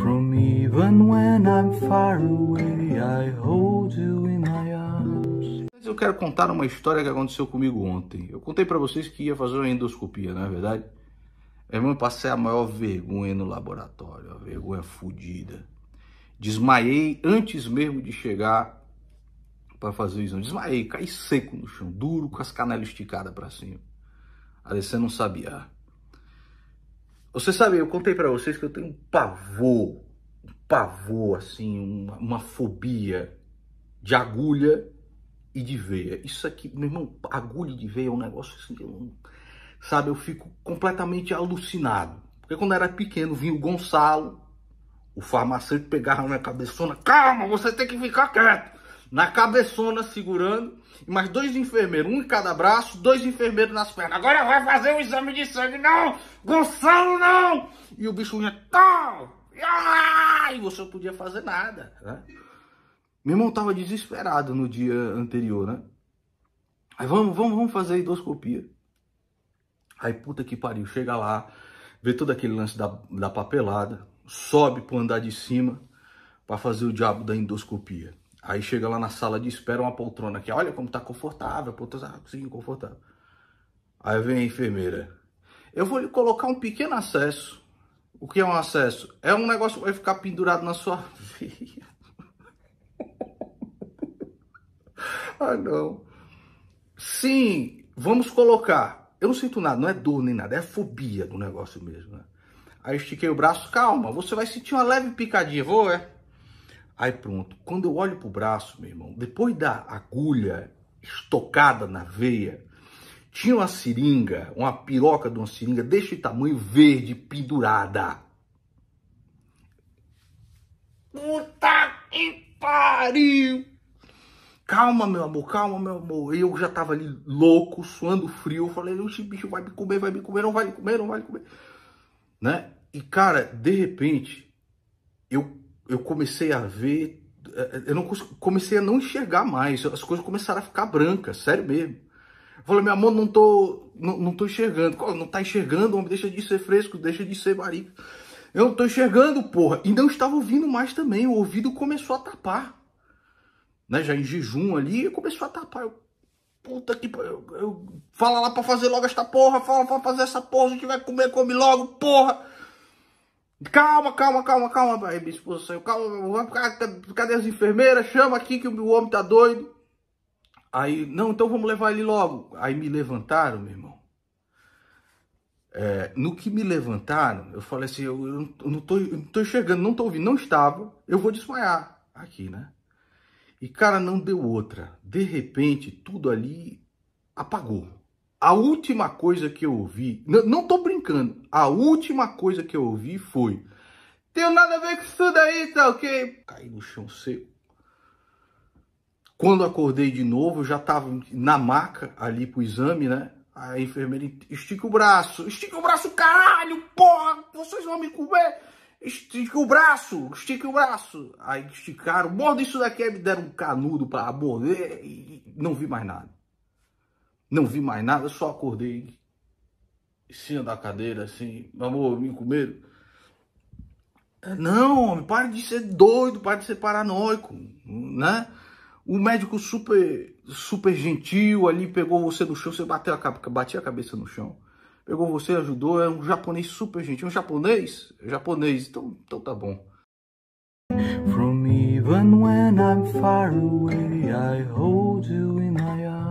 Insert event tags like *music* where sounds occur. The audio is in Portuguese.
From even when I'm far away, I hold you in my arms. Mas eu quero contar uma história que aconteceu comigo ontem. Eu contei para vocês que ia fazer uma endoscopia, não é verdade? Eu passei a maior vergonha no laboratório, a vergonha fodida. Desmaiei antes mesmo de chegar para fazer o exame. Desmaiei, caí seco no chão, duro, com as canelas esticadas para cima. A Alessandra não sabia. Você sabe, eu contei para vocês que eu tenho um pavor, um pavor, assim, uma, uma, fobia de agulha e de veia. Isso aqui, meu irmão, agulha e de veia é um negócio assim, eu, sabe, eu fico completamente alucinado. Porque quando eu era pequeno, vinha o Gonçalo, o farmacêutico pegava na minha cabeçona, calma, você tem que ficar quieto na cabeçona segurando, mais dois enfermeiros, um em cada braço, dois enfermeiros nas pernas. Agora vai fazer um exame de sangue, não! Gonçalo, não! E o bicho ia tal! Tá! E você não podia fazer nada, né? Meu irmão tava desesperado no dia anterior, né? Aí vamos, vamos, vamos fazer a endoscopia. Aí puta que pariu, chega lá, vê todo aquele lance da, da papelada, sobe pro andar de cima para fazer o diabo da endoscopia. Aí chega lá na sala de espera uma poltrona aqui. Olha como tá confortável, poltrona, tá sim, confortável. Aí vem a enfermeira. Eu vou lhe colocar um pequeno acesso. O que é um acesso? É um negócio que vai ficar pendurado na sua *laughs* veia. ah, não. Sim, vamos colocar. Eu não sinto nada, não é dor nem nada, é fobia do negócio mesmo. Né? Aí estiquei o braço, calma, você vai sentir uma leve picadinha. Vou, é? Aí pronto. Quando eu olho pro braço, meu irmão, depois da agulha estocada na veia, tinha uma seringa, uma piroca de uma seringa deste tamanho verde pendurada. Puta que pariu! Calma, meu amor, calma, meu amor. Eu já tava ali louco, suando frio. Eu falei, esse bicho vai me comer, vai me comer, não vai me comer, não vai me comer. Né? E, cara, de repente, eu eu comecei a ver, é, é, eu não comecei a não enxergar mais, as coisas começaram a ficar brancas, sério mesmo. Eu falei, meu amor, não tô, não, não tô enxergando. Não tá enxergando, homem, deixa de ser fresco, deixa de ser marido. Eu não tô enxergando, porra. E não estava ouvindo mais também, o ouvido começou a tapar. Né, já em jejum ali, começou a tapar. Eu, puta que eu, eu, fala lá pra fazer logo esta porra, fala pra fazer essa porra, se tiver comer, come logo, porra. Calma, calma, calma, calma. Aí minha esposa saiu, calma, cadê as enfermeiras? Chama aqui que o homem tá doido. Aí, não, então vamos levar ele logo. Aí me levantaram, meu irmão. É, no que me levantaram, eu falei assim, eu, eu, eu não, tô, eu não tô enxergando, não tô ouvindo, não estava, eu vou desmaiar aqui, né? E cara, não deu outra. De repente, tudo ali apagou. A última coisa que eu ouvi, não, não tô brincando a última coisa que eu ouvi foi: Tenho nada a ver com isso daí, tá ok? Caí no chão seco. Quando acordei de novo, eu já tava na maca ali pro exame, né? A enfermeira estica o braço, estica o braço, caralho, porra, vocês vão me comer. Estica o braço, estica o braço. Aí esticaram, morda isso daqui, aí é", me deram um canudo para morder e não vi mais nada. Não vi mais nada, só acordei em cima da cadeira, assim, amor, com medo. É, não, homem, pare de ser doido, pare de ser paranoico, né? O médico super, super gentil ali pegou você no chão, você bateu a cabeça, batia a cabeça no chão. Pegou você, ajudou, é um japonês super gentil. É um japonês? É japonês, então, então tá bom. From even when I'm far away, I hold you in my arms.